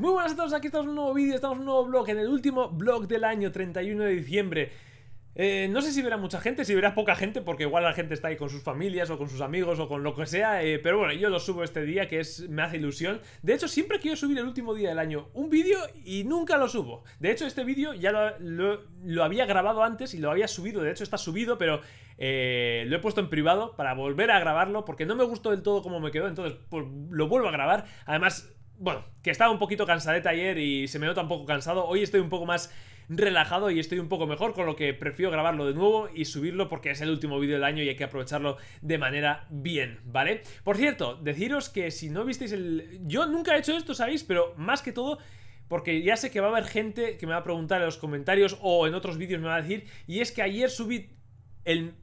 Muy buenas a todos, aquí estamos en un nuevo vídeo, estamos en un nuevo blog, en el último blog del año, 31 de diciembre. Eh, no sé si verá mucha gente, si verá poca gente, porque igual la gente está ahí con sus familias o con sus amigos o con lo que sea, eh, pero bueno, yo lo subo este día que es, me hace ilusión. De hecho, siempre quiero subir el último día del año un vídeo y nunca lo subo. De hecho, este vídeo ya lo, había grabado antes y lo había subido, de hecho está subido, pero eh, lo he puesto en privado para volver a grabarlo porque no me gustó del todo cómo me quedó, entonces pues, lo vuelvo a grabar. Además, bueno, que estaba un poquito cansadeta ayer y se me nota un poco cansado. Hoy estoy un poco más relajado y estoy un poco mejor, con lo que prefiero grabarlo de nuevo y subirlo porque es el último vídeo del año y hay que aprovecharlo de manera bien, ¿vale? Por cierto, deciros que si no visteis el... Yo nunca he hecho esto, ¿sabéis? Pero más que todo... Porque ya sé que va a haber gente que me va a preguntar en los comentarios o en otros vídeos me va a decir, y es que ayer subí el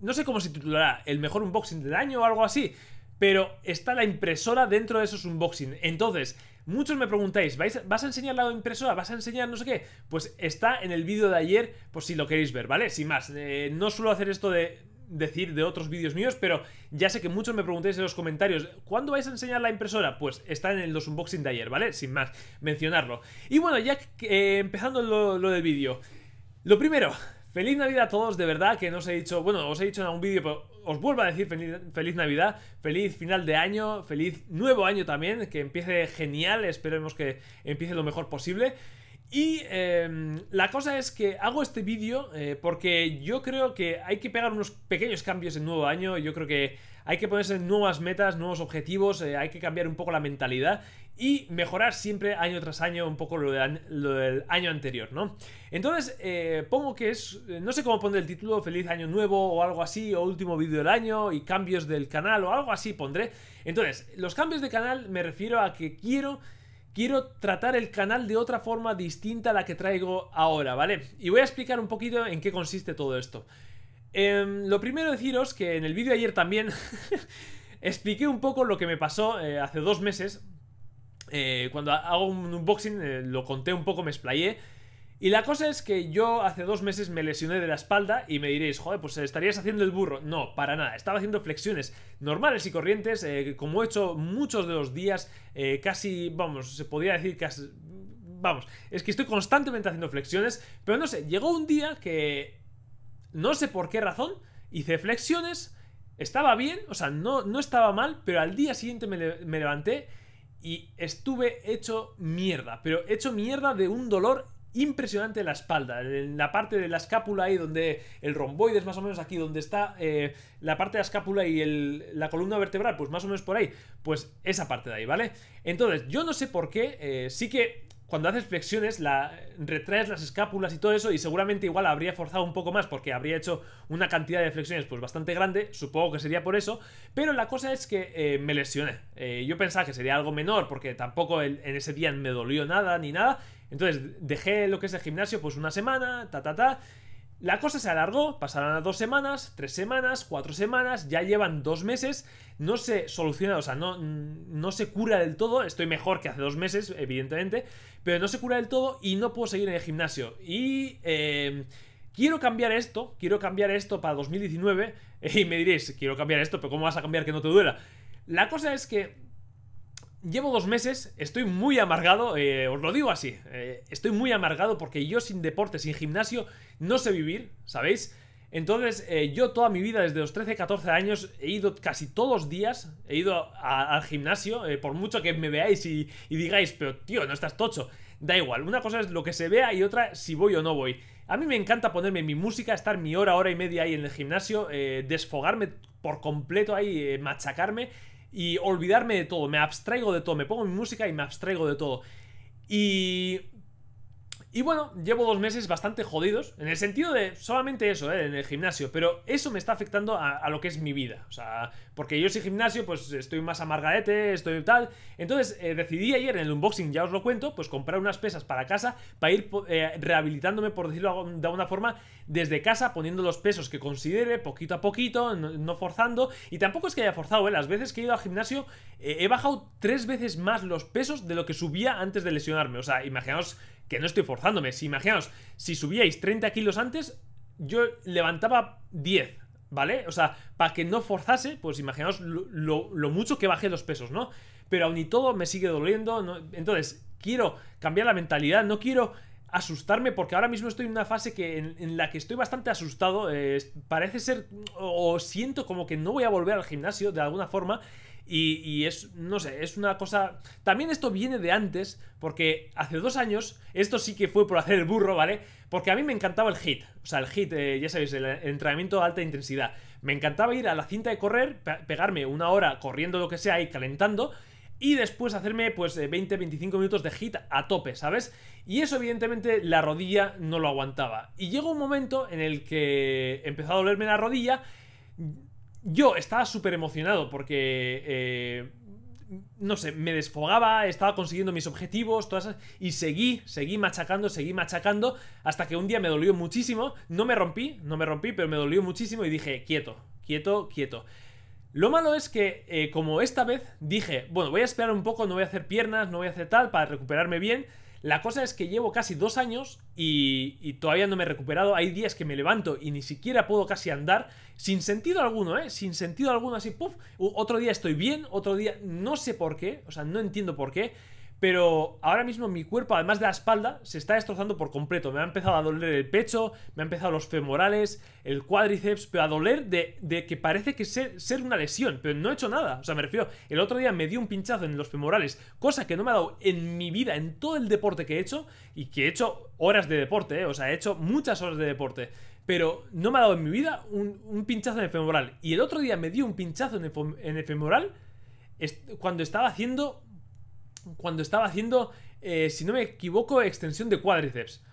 no sé cómo se titulará, el mejor unboxing del año o algo así pero está la impresora dentro de esos unboxing. Entonces, muchos me preguntáis, ¿vais, ¿vas a enseñar la impresora? ¿Vas a enseñar no sé qué? Pues está en el vídeo de ayer, por pues si lo queréis ver, ¿vale? Sin más, eh, no suelo hacer esto de decir de otros vídeos míos, pero ya sé que muchos me preguntáis en los comentarios, ¿cuándo vais a enseñar la impresora? Pues está en los unboxing de ayer, ¿vale? Sin más, mencionarlo. Y bueno, ya eh, empezando lo, lo del vídeo. Lo primero, Feliz Navidad a todos, de verdad que no os he dicho, bueno, os he dicho en algún vídeo, pero os vuelvo a decir feliz, Navidad, feliz final de año, feliz nuevo año también, que empiece genial, esperemos que empiece lo mejor posible. Y em, la cosa es que hago este vídeo eh, porque yo creo que hay que pegar unos pequeños cambios en nuevo año, yo creo que hay que ponerse nuevas metas, nuevos objetivos, eh, hay que cambiar un poco la mentalidad y mejorar siempre año tras año un poco lo, del año anterior, ¿no? Entonces, eh, pongo que es, eh, no sé cómo poner el título, feliz año nuevo o algo así, o último vídeo del año y cambios del canal o algo así pondré. Entonces, los cambios de canal me refiero a que quiero... Quiero tratar el canal de otra forma distinta a la que traigo ahora, ¿vale? Y voy a explicar un poquito en qué consiste todo esto. Em, lo primero deciros que en el vídeo ayer también expliqué un poco lo que me pasó eh, hace dos meses. Eh, cuando hago un unboxing eh, lo conté un poco, me explayé. Y la cosa es que yo hace dos meses me lesioné de la espalda y me diréis, joder, pues estarías haciendo el burro. No, para nada. Estaba haciendo flexiones normales y corrientes, como he hecho muchos de los días, casi, vamos, se podría decir casi... Vamos, es que estoy constantemente haciendo flexiones, pero no sé, llegó un día que no sé por qué razón, hice flexiones, estaba bien, o sea, no, no estaba mal, pero al día siguiente me, levanté y estuve hecho mierda, pero hecho mierda de un dolor impresionante en la espalda, en la parte de la escápula ahí donde el romboides, más o menos aquí, donde está eh, la parte de la escápula y la columna vertebral, pues más o menos por ahí, pues esa parte de ahí, ¿vale? Entonces, yo no sé por qué, eh, sí que cuando haces flexiones, la, retraes las escápulas y todo eso, y seguramente igual habría forzado un poco más, porque habría hecho una cantidad de flexiones pues bastante grande, supongo que sería por eso, pero la cosa es que eh, me lesioné. Eh, yo pensaba que sería algo menor, porque tampoco en ese día me dolió nada ni nada, entonces dejé lo que es el gimnasio pues una semana, ta ta ta, la cosa se alargó, pasaron a dos semanas, tres semanas, cuatro semanas, ya llevan dos meses, no se soluciona, o sea, no, no se cura del todo, estoy mejor que hace dos meses, evidentemente, pero no se cura del todo y no puedo seguir en el gimnasio. Y... Em, quiero cambiar esto, quiero cambiar esto para 2019. Y me diréis, quiero cambiar esto, pero ¿cómo vas a cambiar que no te duela? La cosa es que llevo dos meses, estoy muy amargado, eh, os lo digo así, eh, estoy muy amargado porque yo sin deporte, sin gimnasio, no sé vivir, ¿sabéis? Entonces, eh, yo toda mi vida, desde los 13, 14 años, he ido casi todos los días, he ido al gimnasio, por mucho que me veáis y, digáis, pero tío, no estás tocho. Da igual, una cosa es lo que se vea y otra si voy o no voy. A mí me encanta ponerme mi música, estar mi hora, hora y media ahí en el gimnasio, desfogarme por completo ahí, machacarme y olvidarme de todo, me abstraigo de todo, me pongo mi música y me abstraigo de todo. Y y bueno, llevo dos meses bastante jodidos, en el sentido de solamente eso, eh, en el gimnasio, pero eso me está afectando a, lo que es mi vida. O sea, porque yo soy gimnasio, pues estoy más amargadete, estoy tal. Entonces eh, decidí ayer en el unboxing, ya os lo cuento, pues comprar unas pesas para casa, para ir eh, rehabilitándome, por decirlo de alguna forma, desde casa, poniendo los pesos que considere, poquito a poquito, no, no forzando. Y tampoco es que haya forzado, ¿eh? las veces que he ido al gimnasio, he bajado tres veces más los pesos de lo que subía antes de lesionarme. O sea, imaginaos que no estoy forzándome. Si imaginaos, si subíais 30 kilos antes, yo levantaba 10, ¿vale? O sea, para que no forzase, pues imaginaos lo, mucho que bajé los pesos, ¿no? Pero aún y todo me sigue doliendo. Entonces, quiero cambiar la mentalidad, no quiero asustarme porque ahora mismo estoy en una fase que en, la que estoy bastante asustado eh, parece ser o siento como que no voy a volver al gimnasio de alguna forma y, es, no sé, es una cosa... También esto viene de antes, porque hace dos años, esto sí que fue por hacer el burro, ¿vale? Porque a mí me encantaba el hit, o sea, el hit, eh, ya sabéis, el, entrenamiento de alta intensidad. Me encantaba ir a la cinta de correr, pegarme una hora corriendo lo que sea y calentando, y después hacerme pues 20-25 eh, minutos de hit a tope, ¿sabes? Y eso evidentemente la rodilla no lo aguantaba. Y llegó un momento en el que empezó a dolerme la rodilla yo estaba súper emocionado porque... Eh, no sé, me desfogaba, estaba consiguiendo mis objetivos, todas esas, y seguí, seguí machacando, seguí machacando, hasta que un día me dolió muchísimo, no me rompí, no me rompí, pero me dolió muchísimo y dije, quieto, quieto, quieto. Lo malo es que, eh, como esta vez dije, bueno, voy a esperar un poco, no voy a hacer piernas, no voy a hacer tal, para recuperarme bien, la cosa es que llevo casi dos años y, todavía no me he recuperado. Hay días que me levanto y ni siquiera puedo casi andar. Sin sentido alguno, ¿eh? Sin sentido alguno así, puff. Otro día estoy bien, otro día no sé por qué. O sea, no entiendo por qué. Pero ahora mismo mi cuerpo, además de la espalda, se está destrozando por completo. Me ha empezado a doler el pecho, me ha empezado los femorales, el cuádriceps, pero a doler de, que parece que ser, una lesión, pero no he hecho nada. O sea, me refiero, el otro día me dio un pinchazo en los femorales, cosa que no me ha dado en mi vida, en todo el deporte que he hecho, y que he hecho horas de deporte, eh, o sea, he hecho muchas horas de deporte pero no me ha dado en mi vida un, pinchazo en el femoral. Y el otro día me dio un pinchazo en el, femoral cuando estaba haciendo cuando estaba haciendo, eh, si no me equivoco, extensión de cuádriceps.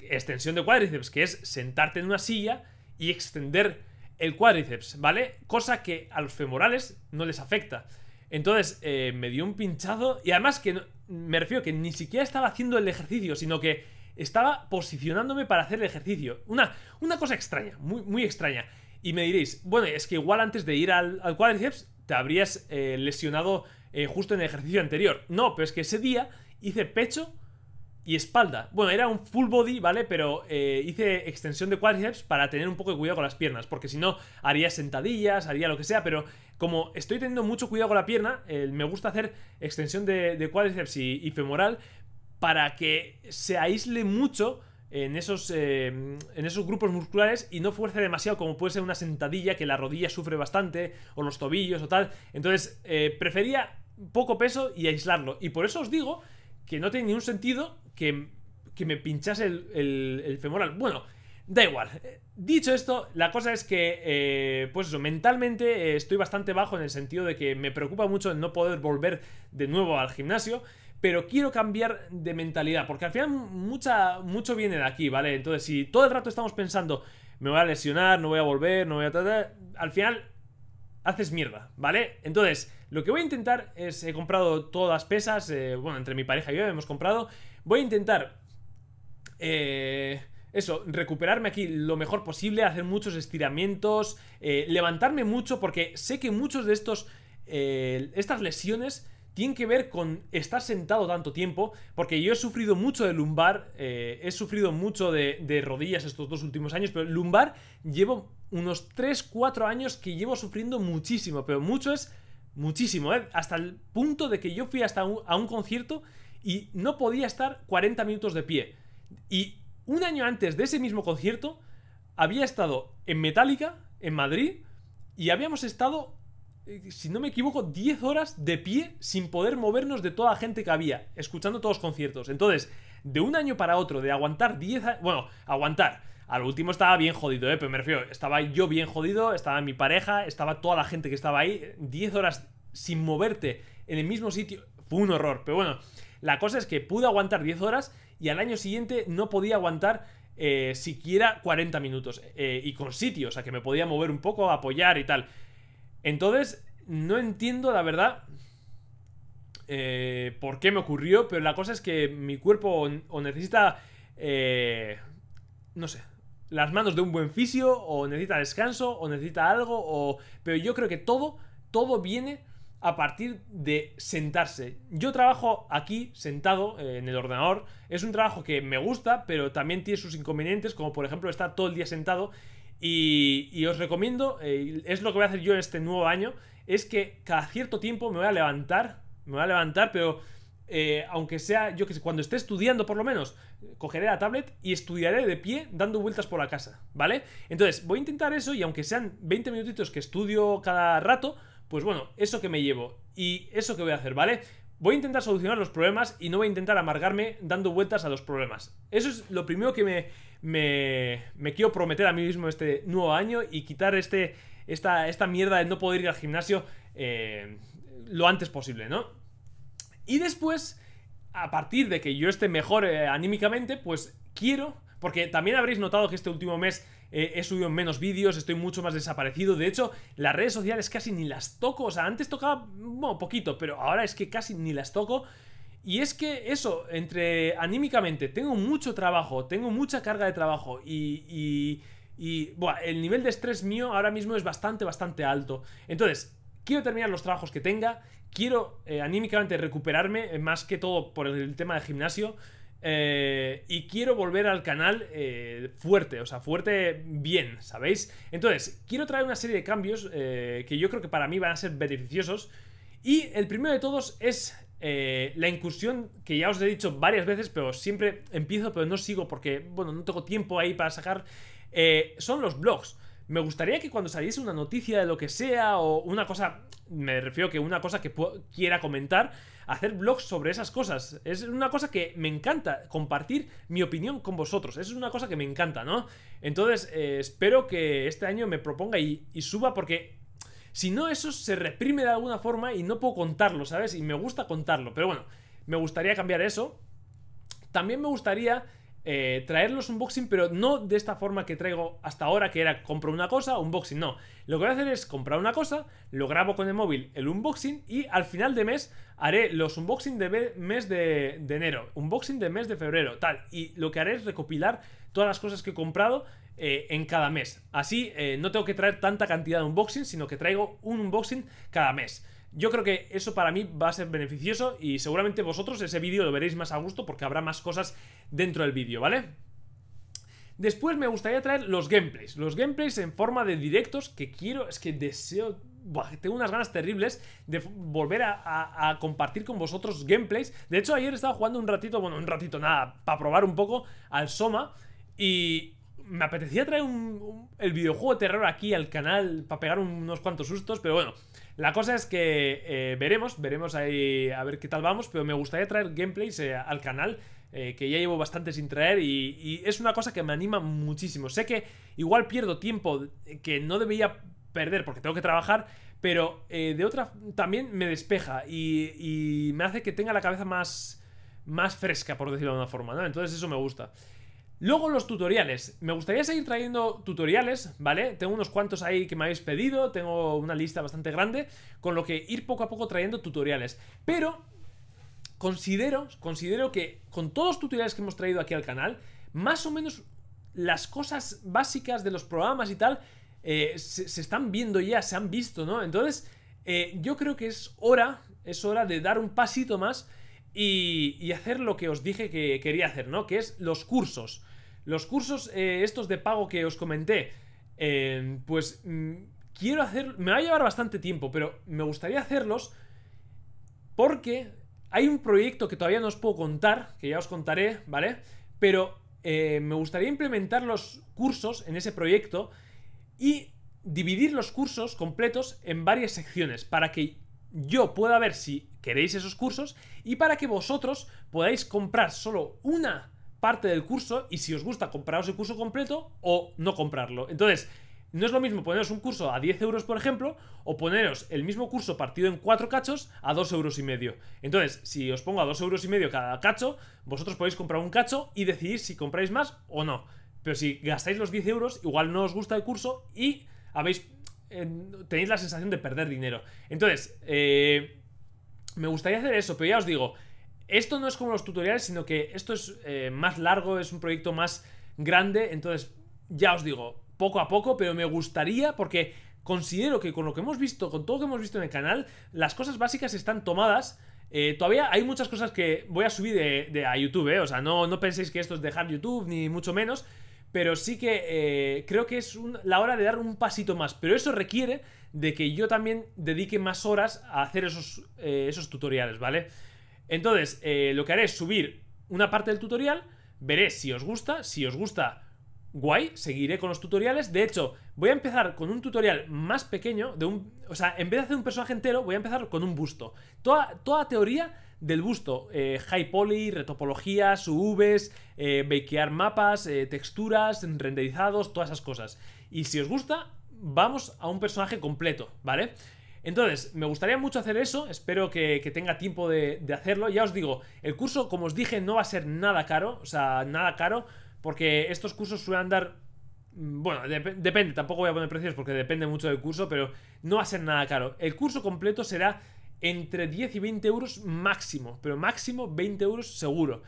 Extensión de cuádriceps, que es sentarte en una silla y extender el cuádriceps, ¿vale? Cosa que a los femorales no les afecta. Entonces eh, me dio un pinchado y además que me refiero que ni siquiera estaba haciendo el ejercicio, sino que estaba posicionándome para hacer el ejercicio. Una, una cosa extraña, muy, muy extraña. Y me diréis, bueno, es que igual antes de ir al, cuádriceps te habrías eh, lesionado eh, justo en el ejercicio anterior. No, pero es que ese día hice pecho y espalda. Bueno, era un full body, ¿vale? Pero eh, hice extensión de cuádriceps para tener un poco de cuidado con las piernas, porque si no, haría sentadillas, haría lo que sea, pero como estoy teniendo mucho cuidado con la pierna, eh, me gusta hacer extensión de, de cuádriceps y, femoral para que se aísle mucho en esos, en esos grupos musculares y no fuerce demasiado, como puede ser una sentadilla que la rodilla sufre bastante, o los tobillos o tal. Entonces, prefería poco peso y aislarlo. Y por eso os digo que no tiene ningún sentido que, que me pinchase el, femoral. Bueno, da igual. Eh, dicho esto, la cosa es que, eh, pues eso, mentalmente eh, estoy bastante bajo en el sentido de que me preocupa mucho no poder volver de nuevo al gimnasio. Pero quiero cambiar de mentalidad, porque al final mucha, mucho viene de aquí, ¿vale? Entonces, si todo el rato estamos pensando, me voy a lesionar, no voy a volver, no voy a... Tratar, al final haces mierda, ¿vale? Entonces, lo que voy a intentar es, he comprado todas pesas, eh, bueno, entre mi pareja y yo hemos comprado. Voy a intentar, eh, eso, recuperarme aquí lo mejor posible, hacer muchos estiramientos, eh, levantarme mucho, porque sé que muchos de estos, estas lesiones tienen que ver con estar sentado tanto tiempo, porque yo he sufrido mucho de lumbar, he sufrido mucho de, de, rodillas estos dos últimos años, pero lumbar llevo unos 3-4 años que llevo sufriendo muchísimo, pero mucho es Muchísimo, ¿eh? Hasta el punto de que yo fui hasta a un concierto y no podía estar 40 minutos de pie. Y un año antes de ese mismo concierto, había estado en Metallica, en Madrid, y habíamos estado, eh, si no me equivoco, 10 horas de pie sin poder movernos de toda la gente que había, escuchando todos los conciertos. Entonces, de un año para otro, de aguantar 10 Bueno, aguantar. Al último estaba bien jodido, ¿eh? Pero me refiero, estaba yo bien jodido, estaba mi pareja, estaba toda la gente que estaba ahí. 10 horas sin moverte en el mismo sitio. Fue un horror. Pero bueno, la cosa es que pude aguantar 10 horas y al año siguiente no podía aguantar eh, siquiera 40 minutos. Eh, y con sitio, o sea, que me podía mover un poco, apoyar y tal. Entonces, no entiendo, la verdad, eh, por qué me ocurrió, pero la cosa es que mi cuerpo o necesita, eh, no sé, las manos de un buen fisio, o necesita descanso, o necesita algo, o... Pero yo creo que todo, todo viene a partir de sentarse. Yo trabajo aquí sentado eh, en el ordenador. Es un trabajo que me gusta, pero también tiene sus inconvenientes, como por ejemplo estar todo el día sentado. Y, os recomiendo, es lo que voy a hacer yo en este nuevo año, es que cada cierto tiempo me voy a levantar me va a levantar, pero eh, aunque sea, yo que sé, cuando esté estudiando por lo menos, cogeré la tablet y estudiaré de pie dando vueltas por la casa, ¿vale? Entonces, voy a intentar eso y aunque sean 20 minutitos que estudio cada rato, pues bueno, eso que me llevo y eso que voy a hacer, ¿vale? Voy a intentar solucionar los problemas y no voy a intentar amargarme dando vueltas a los problemas. Eso es lo primero que me, quiero prometer a mí mismo este nuevo año y quitar este, esta, esta mierda de no poder ir al gimnasio. Eh, lo antes posible, ¿no? Y después, a partir de que yo esté mejor eh, anímicamente, pues quiero, porque también habréis notado que este último mes eh, he subido menos vídeos, estoy mucho más desaparecido. De hecho, las redes sociales casi ni las toco. O sea, antes tocaba bueno, poquito, pero ahora es que casi ni las toco. Y es que eso, entre anímicamente, tengo mucho trabajo, tengo mucha carga de trabajo y... y, y bueno, el nivel de estrés mío ahora mismo es bastante, bastante alto. Entonces, quiero terminar los trabajos que tenga, quiero eh, anímicamente recuperarme, eh, más que todo por el tema de gimnasio. Eh, y quiero volver al canal fuerte, o sea, fuerte bien, ¿sabéis? Entonces, quiero traer una serie de cambios que yo creo que para mí van a ser beneficiosos. Y el primero de todos es la incursión, que ya os he dicho varias veces, pero siempre empiezo, pero no sigo porque, bueno, no tengo tiempo ahí para sacar. son los blogs me gustaría que cuando saliese una noticia de lo que sea o una cosa, me refiero que una cosa que quiera comentar, hacer blogs sobre esas cosas. Es una cosa que me encanta, compartir mi opinión con vosotros. Es una cosa que me encanta, ¿no? Entonces, eh, espero que este año me proponga y suba porque... Si no, eso se reprime de alguna forma y no puedo contarlo, ¿sabes? Y me gusta contarlo. Pero bueno, me gustaría cambiar eso. También me gustaría Traer eh, traerlos unboxing, pero no de esta forma que traigo hasta ahora, que era compro una cosa, unboxing, no. Lo que voy a hacer es comprar una cosa, lo grabo con el móvil, el unboxing, y al final de mes haré los unboxing de mes de, enero, unboxing de mes de febrero, tal. Y lo que haré es recopilar todas las cosas que he comprado eh, en cada mes. Así eh, no tengo que traer tanta cantidad de unboxing, sino que traigo un unboxing cada mes. Yo creo que eso para mí va a ser beneficioso y seguramente vosotros ese vídeo lo veréis más a gusto porque habrá más cosas dentro del vídeo, ¿vale? Después me gustaría traer los gameplays, los gameplays en forma de directos que quiero, es que deseo tengo unas ganas terribles de volver a, compartir con vosotros gameplays. De hecho, ayer estaba jugando un ratito, bueno, un ratito nada, para probar un poco al Soma. Y me apetecía traer un, el videojuego de terror aquí al canal para pegar unos cuantos sustos, pero bueno, la cosa es que eh, veremos, veremos ahí a ver qué tal vamos, pero me gustaría traer gameplays eh, al canal. Eh, que ya llevo bastante sin traer y, es una cosa que me anima muchísimo. Sé que igual pierdo tiempo que no debería perder porque tengo que trabajar, pero de otra también me despeja y, me hace que tenga la cabeza más, más fresca, por decirlo de una forma, ¿no? Entonces eso me gusta. Luego los tutoriales. Me gustaría seguir trayendo tutoriales, ¿vale? Tengo unos cuantos ahí que me habéis pedido, tengo una lista bastante grande, con lo que ir poco a poco trayendo tutoriales. Pero considero, considero que con todos los tutoriales que hemos traído aquí al canal, más o menos las cosas básicas de los programas y tal eh, se, están viendo ya, se han visto, ¿no? Entonces, eh, yo creo que es hora, es hora de dar un pasito más y, hacer lo que os dije que quería hacer, ¿no? Que es los cursos. Los cursos eh, estos de pago que os comenté, eh, pues mm, quiero hacer... Me va a llevar bastante tiempo, pero me gustaría hacerlos porque hay un proyecto que todavía no os puedo contar, que ya os contaré, ¿vale? Pero eh, me gustaría implementar los cursos en ese proyecto y dividir los cursos completos en varias secciones para que yo pueda ver si queréis esos cursos y para que vosotros podáis comprar solo una parte del curso y si os gusta compraros el curso completo o no comprarlo. Entonces, no es lo mismo poneros un curso a 10 euros, por ejemplo, o poneros el mismo curso partido en cuatro cachos a 2 euros y medio. Entonces, si os pongo a 2 euros y medio cada cacho, vosotros podéis comprar un cacho y decidir si compráis más o no. Pero si gastáis los 10 euros, igual no os gusta el curso y habéis eh, tenéis la sensación de perder dinero. Entonces, eh, me gustaría hacer eso, pero ya os digo, esto no es como los tutoriales, sino que esto es eh, más largo, es un proyecto más grande, entonces ya os digo, poco a poco, pero me gustaría porque considero que con lo que hemos visto, con todo lo que hemos visto en el canal, las cosas básicas están tomadas. Eh, todavía hay muchas cosas que voy a subir de, a YouTube, eh, o sea, no, no penséis que esto es dejar YouTube, ni mucho menos, pero sí que eh, creo que es la hora de dar un pasito más. Pero eso requiere de que yo también dedique más horas a hacer esos, eh, esos tutoriales, ¿vale? Entonces, eh, lo que haré es subir una parte del tutorial, veré si os gusta, si os gusta guay, seguiré con los tutoriales. De hecho, voy a empezar con un tutorial más pequeño, de un, o sea, en vez de hacer un personaje entero, voy a empezar con un busto. Toda, toda teoría del busto, eh, high poly, retopologías, UVs, eh, bakear mapas, eh, texturas, renderizados, todas esas cosas. Y si os gusta, vamos a un personaje completo, ¿vale? Entonces, me gustaría mucho hacer eso, espero que, tenga tiempo de, de hacerlo. Ya os digo, el curso, como os dije, no va a ser nada caro, o sea, nada caro porque estos cursos suelen dar... Mm, bueno, depende, tampoco voy a poner precios porque depende mucho del curso, pero no va a ser nada caro. El curso completo será entre 10 y 20 euros máximo, pero máximo 20 euros seguro.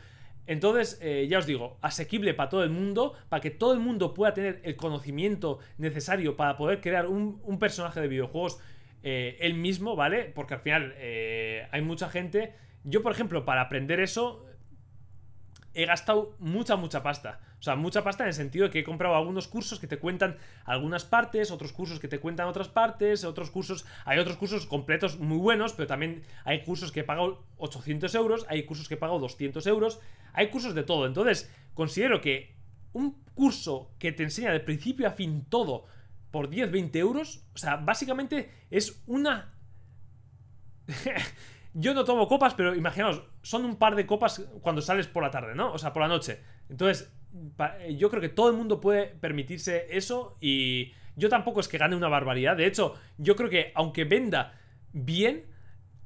Entonces, eh, ya os digo, asequible para todo el mundo, para que todo el mundo pueda tener el conocimiento necesario para poder crear un, personaje de videojuegos eh, él mismo, ¿vale? Porque al final eh, hay mucha gente. Yo, por ejemplo, para aprender eso, he gastado mucha, mucha pasta. O sea, mucha pasta en el sentido de que he comprado algunos cursos que te cuentan algunas partes, otros cursos que te cuentan otras partes, otros cursos... Hay otros cursos completos muy buenos, pero también hay cursos que he pagado 800 euros, hay cursos que he pagado 200 euros, hay cursos de todo. Entonces, considero que un curso que te enseña de principio a fin todo por 10, 20 euros, o sea, básicamente es una... Yo no tomo copas, pero imaginaos, son un par de copas cuando sales por la tarde, ¿no? O sea, por la noche. Entonces, eh, yo creo que todo el mundo puede permitirse eso y yo tampoco es que gane una barbaridad. De hecho, yo creo que aunque venda bien,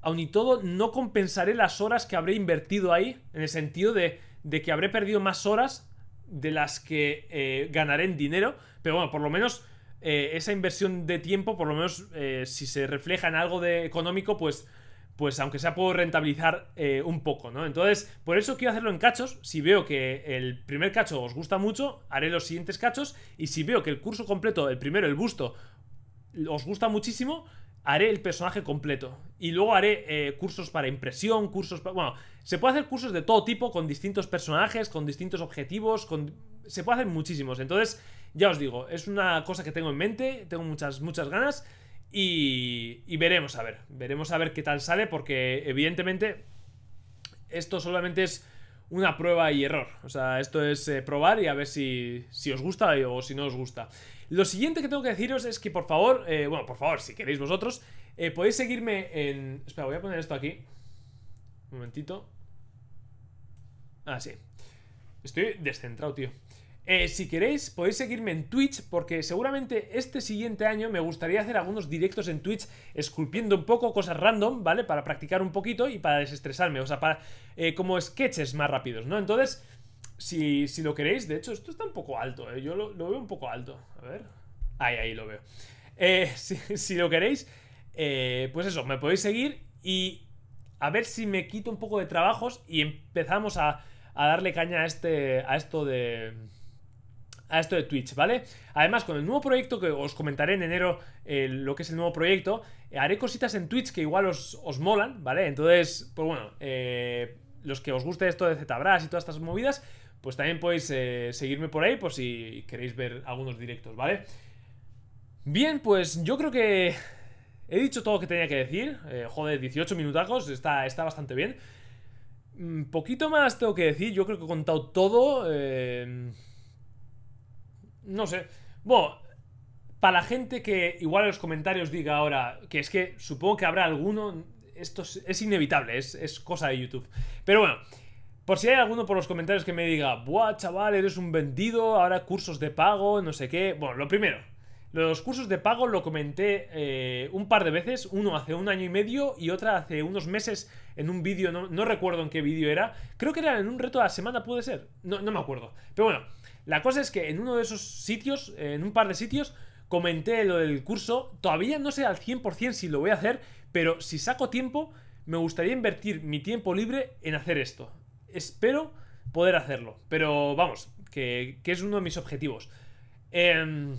aun y todo, no compensaré las horas que habré invertido ahí, en el sentido de, de que habré perdido más horas de las que eh, ganaré en dinero, pero bueno, por lo menos eh, esa inversión de tiempo, por lo menos si se refleja en algo de económico, pues pues aunque sea puedo rentabilizar eh, un poco, ¿no? Entonces, por eso quiero hacerlo en cachos. Si veo que el primer cacho os gusta mucho, haré los siguientes cachos. Y si veo que el curso completo, el primero, el busto, os gusta muchísimo, haré el personaje completo. Y luego haré eh, cursos para impresión, cursos para... Bueno, se puede hacer cursos de todo tipo, con distintos personajes, con distintos objetivos, con... Se puede hacer muchísimos. Entonces, ya os digo, es una cosa que tengo en mente, tengo muchas, muchas ganas. Y, veremos a ver, veremos a ver qué tal sale, porque evidentemente esto solamente es una prueba y error. O sea, esto es eh, probar y a ver si, si, os gusta o si no os gusta. Lo siguiente que tengo que deciros es que por favor, eh, bueno, por favor, si queréis vosotros, eh, podéis seguirme en... Espera, voy a poner esto aquí. Un momentito. Ah, sí. Estoy descentrado, tío. Eh, si queréis, podéis seguirme en Twitch porque seguramente este siguiente año me gustaría hacer algunos directos en Twitch esculpiendo un poco cosas random, ¿vale? Para practicar un poquito y para desestresarme, o sea, para eh, como sketches más rápidos, ¿no? Entonces, si, lo queréis, de hecho, esto está un poco alto, ¿eh? Yo lo, veo un poco alto, a ver. Ahí, ahí lo veo. Eh, si, lo queréis, pues eso, me podéis seguir y a ver si me quito un poco de trabajos y empezamos a, a darle caña a, este, a esto de a esto de Twitch, ¿vale? Además, con el nuevo proyecto que os comentaré en enero, lo que es el nuevo proyecto, haré cositas en Twitch que igual os, molan, ¿vale? Entonces, pues bueno, eh, los que os guste esto de ZBrush y todas estas movidas, pues también podéis eh, seguirme por ahí por si queréis ver algunos directos, ¿vale? Bien, pues yo creo que he dicho todo lo que tenía que decir. Eh, joder, 18 minutacos, está, está bastante bien. Un mm, poquito más tengo que decir, yo creo que he contado todo. Eh no sé. Bueno, para la gente que igual en los comentarios diga ahora, que es que supongo que habrá alguno, esto es, inevitable, es, cosa de YouTube. Pero bueno, por si hay alguno por los comentarios que me diga, buah, chaval, eres un vendido, ahora cursos de pago, no sé qué. Bueno, lo primero, los cursos de pago lo comenté eh, un par de veces, uno hace un año y medio y otra hace unos meses en un vídeo, no, recuerdo en qué vídeo era, creo que era en un reto a la semana, puede ser, no, no me acuerdo. Pero bueno. La cosa es que en uno de esos sitios, en un par de sitios, comenté lo del curso. Todavía no sé al 100% si lo voy a hacer, pero si saco tiempo, me gustaría invertir mi tiempo libre en hacer esto. Espero poder hacerlo, pero vamos, que, es uno de mis objetivos. Em,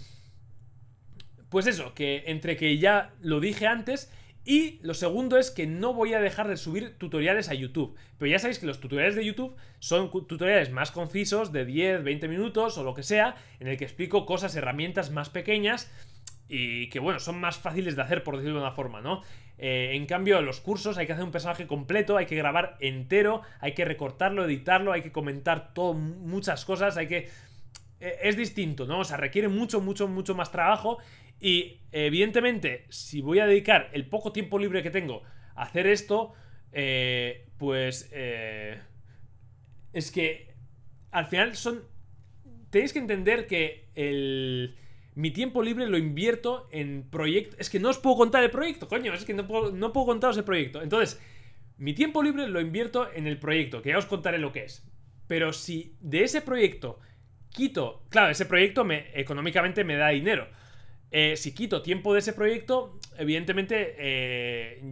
pues eso, que entre que ya lo dije antes y lo segundo es que no voy a dejar de subir tutoriales a YouTube. Pero ya sabéis que los tutoriales de YouTube son tutoriales más concisos, de 10, 20 minutos o lo que sea, en el que explico cosas, herramientas más pequeñas y que, bueno, son más fáciles de hacer, por decirlo de una forma, ¿no? Eh, en cambio, los cursos hay que hacer un personaje completo, hay que grabar entero, hay que recortarlo, editarlo, hay que comentar todo, muchas cosas, hay que e, es distinto, ¿no? O sea, requiere mucho, mucho, mucho más trabajo y evidentemente si voy a dedicar el poco tiempo libre que tengo a hacer esto, eh, pues eh, es que al final son... Tenéis que entender que el... Mi tiempo libre lo invierto en proyectos... Es que no os puedo contar el proyecto, coño. Es que no puedo, no puedo contaros el proyecto. Entonces, mi tiempo libre lo invierto en el proyecto, que ya os contaré lo que es. Pero si de ese proyecto quito, claro, ese proyecto me, económicamente me da dinero. Eh, si quito tiempo de ese proyecto, evidentemente eh,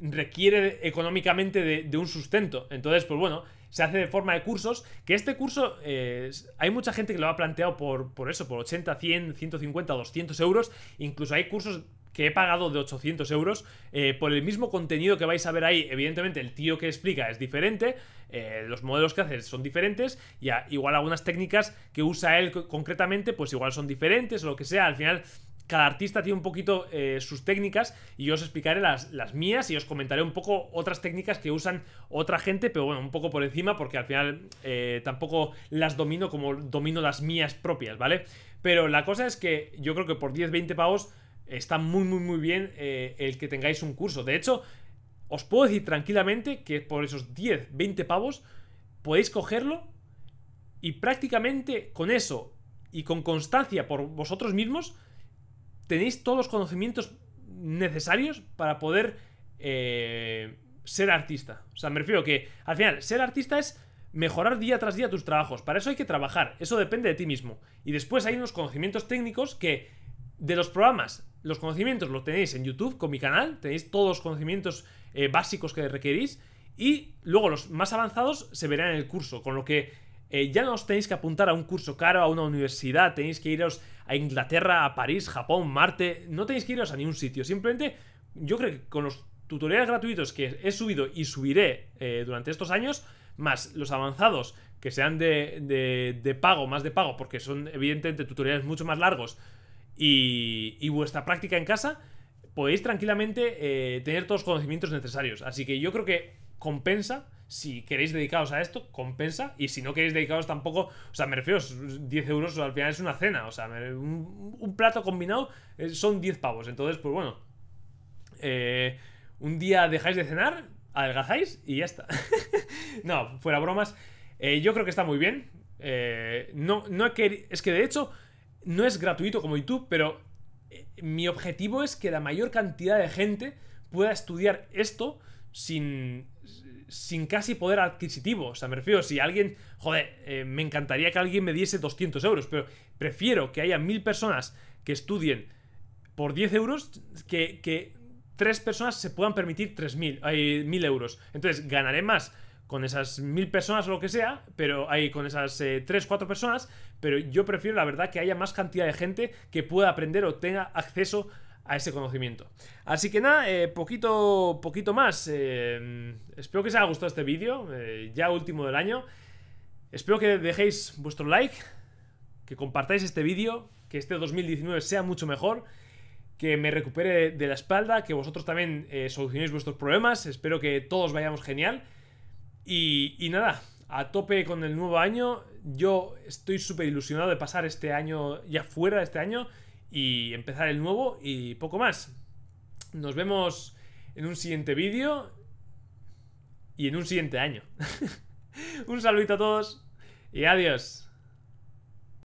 requiere económicamente de, un sustento. Entonces, pues bueno, se hace de forma de cursos, que este curso eh, hay mucha gente que lo ha planteado por, por eso, por 80, 100, 150, 200 euros. Incluso hay cursos que he pagado de 800 euros eh, por el mismo contenido que vais a ver ahí. Evidentemente el tío que explica es diferente, eh, los modelos que hace son diferentes y igual algunas técnicas que usa él concretamente pues igual son diferentes o lo que sea. Al final cada artista tiene un poquito eh, sus técnicas y yo os explicaré las, mías y os comentaré un poco otras técnicas que usan otra gente, pero bueno, un poco por encima porque al final tampoco las domino como domino las mías propias, ¿vale? Pero la cosa es que yo creo que por 10-20 pavos está muy, muy, muy bien eh, el que tengáis un curso. De hecho, os puedo decir tranquilamente que por esos 10, 20 pavos podéis cogerlo y prácticamente con eso y con constancia por vosotros mismos tenéis todos los conocimientos necesarios para poder eh, ser artista. O sea, me refiero que al final ser artista es mejorar día tras día tus trabajos. Para eso hay que trabajar, eso depende de ti mismo. Y después hay unos conocimientos técnicos que de los programas, los conocimientos los tenéis en YouTube con mi canal, tenéis todos los conocimientos eh, básicos que requerís y luego los más avanzados se verán en el curso, con lo que eh, ya no os tenéis que apuntar a un curso caro, a una universidad, tenéis que iros a Inglaterra, a París, Japón, Marte, no tenéis que iros a ningún sitio, simplemente yo creo que con los tutoriales gratuitos que he subido y subiré eh, durante estos años, más los avanzados que sean de, de pago, más de pago, porque son evidentemente tutoriales mucho más largos, y, vuestra práctica en casa, podéis tranquilamente eh, tener todos los conocimientos necesarios. Así que yo creo que compensa. Si queréis dedicaros a esto, compensa. Y si no queréis dedicaros tampoco, o sea, me refiero, 10 euros al final es una cena. O sea, un, plato combinado eh, son 10 pavos. Entonces, pues bueno, eh, un día dejáis de cenar, adelgazáis y ya está. no, fuera bromas. yo creo que está muy bien. no, no Es que de hecho, no es gratuito como YouTube, pero eh, mi objetivo es que la mayor cantidad de gente pueda estudiar esto sin, sin casi poder adquisitivo. O sea, me refiero, si alguien, joder, eh, me encantaría que alguien me diese 200 euros, pero prefiero que haya mil personas que estudien por 10 euros que, que tres personas se puedan permitir 3.000, hay 1.000 euros. Entonces, ganaré más con esas mil personas o lo que sea, pero hay con esas 3 eh, tres, cuatro personas, pero yo prefiero la verdad que haya más cantidad de gente que pueda aprender o tenga acceso a ese conocimiento. Así que nada, eh, poquito, poquito más. Eh, espero que os haya gustado este vídeo, eh, ya último del año. Espero que dejéis vuestro like, que compartáis este vídeo, que este 2019 sea mucho mejor, que me recupere de la espalda, que vosotros también solucionéis vuestros problemas. Espero que todos vayamos genial. y nada, a tope con el nuevo año. Yo estoy súper ilusionado de pasar este año ya fuera, de este año, y empezar el nuevo y poco más. Nos vemos en un siguiente vídeo y en un siguiente año. un saludito a todos y adiós.